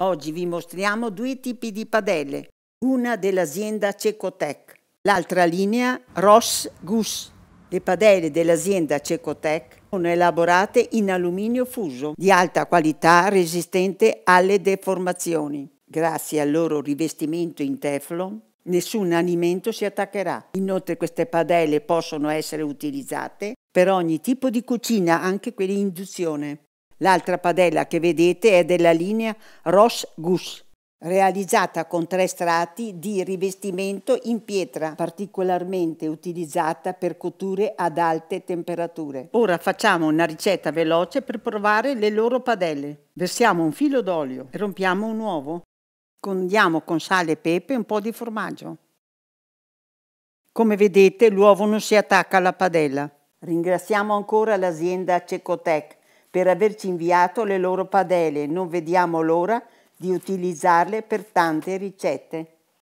Oggi vi mostriamo due tipi di padelle, una dell'azienda Cecotec, l'altra linea Ross Gus. Le padelle dell'azienda Cecotec sono elaborate in alluminio fuso di alta qualità resistente alle deformazioni. Grazie al loro rivestimento in teflon, nessun alimento si attaccherà. Inoltre queste padelle possono essere utilizzate per ogni tipo di cucina, anche quelle in induzione. L'altra padella che vedete è della linea Ross Gus realizzata con tre strati di rivestimento in pietra, particolarmente utilizzata per cotture ad alte temperature. Ora facciamo una ricetta veloce per provare le loro padelle. Versiamo un filo d'olio e rompiamo un uovo. Condiamo con sale e pepe un po' di formaggio. Come vedete l'uovo non si attacca alla padella. Ringraziamo ancora l'azienda Cecotec per averci inviato le loro padelle. Non vediamo l'ora di utilizzarle per tante ricette.